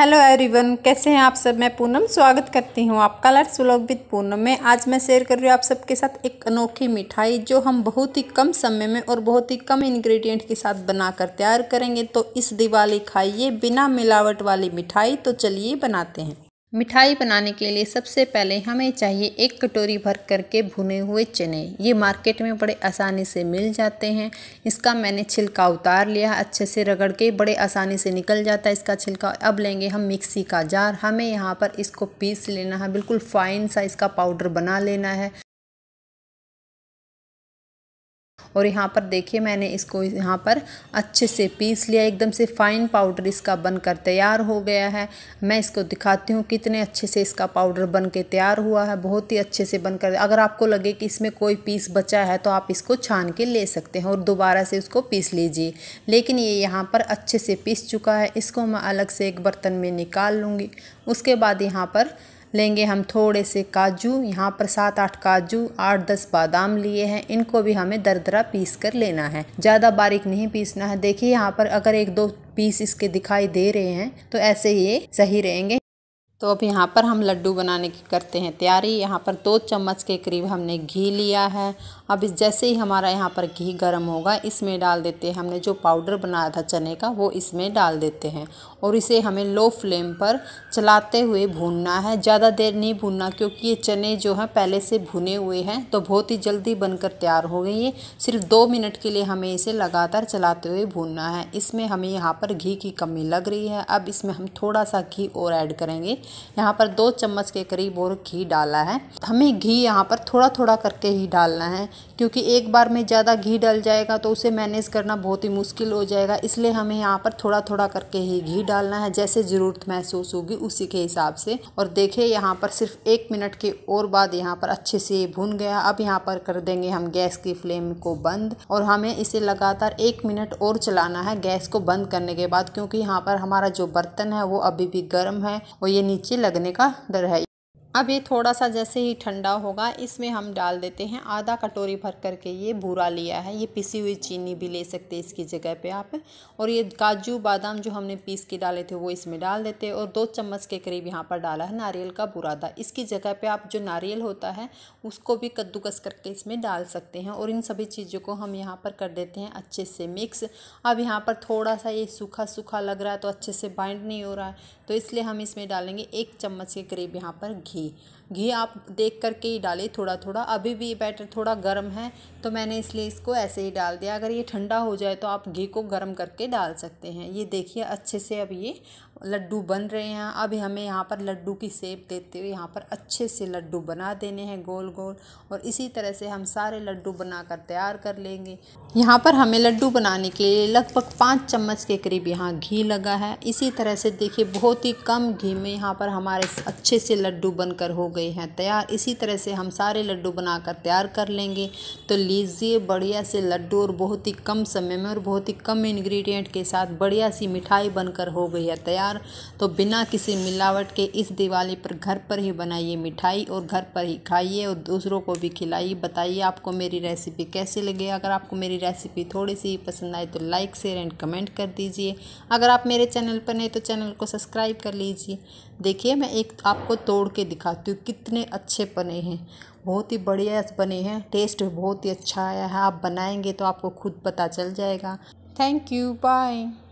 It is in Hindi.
हेलो एवरीवन कैसे हैं आप सब मैं पूनम स्वागत करती हूँ आपका लर्स व्लॉग विद पूनम में आज मैं शेयर कर रही हूँ आप सबके साथ एक अनोखी मिठाई जो हम बहुत ही कम समय में और बहुत ही कम इंग्रेडिएंट के साथ बनाकर तैयार करेंगे तो इस दिवाली खाइए बिना मिलावट वाली मिठाई तो चलिए बनाते हैं मिठाई बनाने के लिए सबसे पहले हमें चाहिए एक कटोरी भर करके भुने हुए चने ये मार्केट में बड़े आसानी से मिल जाते हैं इसका मैंने छिलका उतार लिया अच्छे से रगड़ के बड़े आसानी से निकल जाता है इसका छिलका अब लेंगे हम मिक्सी का जार हमें यहाँ पर इसको पीस लेना है बिल्कुल फाइन सा इसका पाउडर बना लेना है और यहाँ पर देखिए मैंने इसको यहाँ पर अच्छे से पीस लिया एकदम से फाइन पाउडर इसका बनकर तैयार हो गया है मैं इसको दिखाती हूँ कितने अच्छे से इसका पाउडर बन के तैयार हुआ है बहुत ही अच्छे से बनकर अगर आपको लगे कि इसमें कोई पीस बचा है तो आप इसको छान के ले सकते हैं और दोबारा से उसको पीस लीजिए लेकिन ये यहाँ पर अच्छे से पीस चुका है इसको मैं अलग से एक बर्तन में निकाल लूँगी उसके बाद यहाँ पर लेंगे हम थोड़े से काजू यहाँ पर सात आठ काजू आठ दस बादाम लिए हैं इनको भी हमें दरदरा पीस कर लेना है ज़्यादा बारीक नहीं पीसना है देखिए यहाँ पर अगर एक दो पीस इसके दिखाई दे रहे हैं तो ऐसे ये सही रहेंगे तो अब यहाँ पर हम लड्डू बनाने की करते हैं तैयारी यहाँ पर दो चम्मच के करीब हमने घी लिया है अब इस जैसे ही हमारा यहाँ पर घी गर्म होगा इसमें डाल देते हैं हमने जो पाउडर बनाया था चने का वो इसमें डाल देते हैं और इसे हमें लो फ्लेम पर चलाते हुए भूनना है ज़्यादा देर नहीं भूनना क्योंकि ये चने जो हैं पहले से भुने हुए हैं तो बहुत ही जल्दी बनकर तैयार हो गई ये सिर्फ दो मिनट के लिए हमें इसे लगातार चलाते हुए भूनना है इसमें हमें यहाँ पर घी की कमी लग रही है अब इसमें हम थोड़ा सा घी और ऐड करेंगे यहाँ पर दो चम्मच के करीब और घी डाला है हमें घी यहाँ पर थोड़ा थोड़ा करके ही डालना है क्योंकि एक बार में ज़्यादा घी डल जाएगा तो उसे मैनेज करना बहुत ही मुश्किल हो जाएगा इसलिए हमें यहाँ पर थोड़ा थोड़ा करके ही घी डालना है जैसे ज़रूरत महसूस होगी उसी के हिसाब से और देखिए यहाँ पर सिर्फ एक मिनट के और बाद यहाँ पर अच्छे से भून गया अब यहाँ पर कर देंगे हम गैस की फ्लेम को बंद और हमें इसे लगातार एक मिनट और चलाना है गैस को बंद करने के बाद क्योंकि यहाँ पर हमारा जो बर्तन है वो अभी भी गर्म है और ये नीचे लगने का डर है। अब ये थोड़ा सा जैसे ही ठंडा होगा इसमें हम डाल देते हैं आधा कटोरी भर करके ये भूरा लिया है ये पिसी हुई चीनी भी ले सकते हैं इसकी जगह पे आप और ये काजू बादाम जो हमने पीस के डाले थे वो इसमें डाल देते हैं और दो चम्मच के करीब यहाँ पर डाला है नारियल का बुरादा इसकी जगह पे आप जो नारियल होता है उसको भी कद्दूकस करके इसमें डाल सकते हैं और इन सभी चीज़ों को हम यहाँ पर कर देते हैं अच्छे से मिक्स अब यहाँ पर थोड़ा सा ये सूखा सूखा लग रहा है तो अच्छे से बाइंड नहीं हो रहा है तो इसलिए हम इसमें डालेंगे एक चम्मच के करीब यहाँ पर घी lagi घी आप देख करके ही डालें थोड़ा थोड़ा अभी भी ये बैटर थोड़ा गर्म है तो मैंने इसलिए इसको ऐसे ही डाल दिया अगर ये ठंडा हो जाए तो आप घी को गर्म करके डाल सकते हैं ये देखिए अच्छे से अब ये लड्डू बन रहे हैं अब हमें यहाँ पर लड्डू की सेप देते हुए यहाँ पर अच्छे से लड्डू बना देने हैं गोल गोल और इसी तरह से हम सारे लड्डू बना कर तैयार कर लेंगे यहाँ पर हमें लड्डू बनाने के लिए लगभग पाँच चम्मच के करीब यहाँ घी लगा है इसी तरह से देखिए बहुत ही कम घी में यहाँ पर हमारे अच्छे से लड्डू बनकर हो गए गए हैं तैयार इसी तरह से हम सारे लड्डू बनाकर तैयार कर लेंगे तो लीजिए बढ़िया से लड्डू और बहुत ही कम समय में और बहुत ही कम इन्ग्रीडियंट के साथ बढ़िया सी मिठाई बनकर हो गई है तैयार तो बिना किसी मिलावट के इस दिवाली पर घर पर ही बनाइए मिठाई और घर पर ही खाइए और दूसरों को भी खिलाइए बताइए आपको मेरी रेसिपी कैसी लगी अगर आपको मेरी रेसिपी थोड़ी सी पसंद आए तो लाइक शेयर एंड कमेंट कर दीजिए अगर आप मेरे चैनल पर नहीं तो चैनल को सब्सक्राइब कर लीजिए देखिए मैं एक आपको तोड़ के दिखाती हूँ कितने अच्छे बने हैं बहुत ही बढ़िया बने हैं टेस्ट बहुत ही अच्छा आया है आप बनाएंगे तो आपको खुद पता चल जाएगा थैंक यू बाय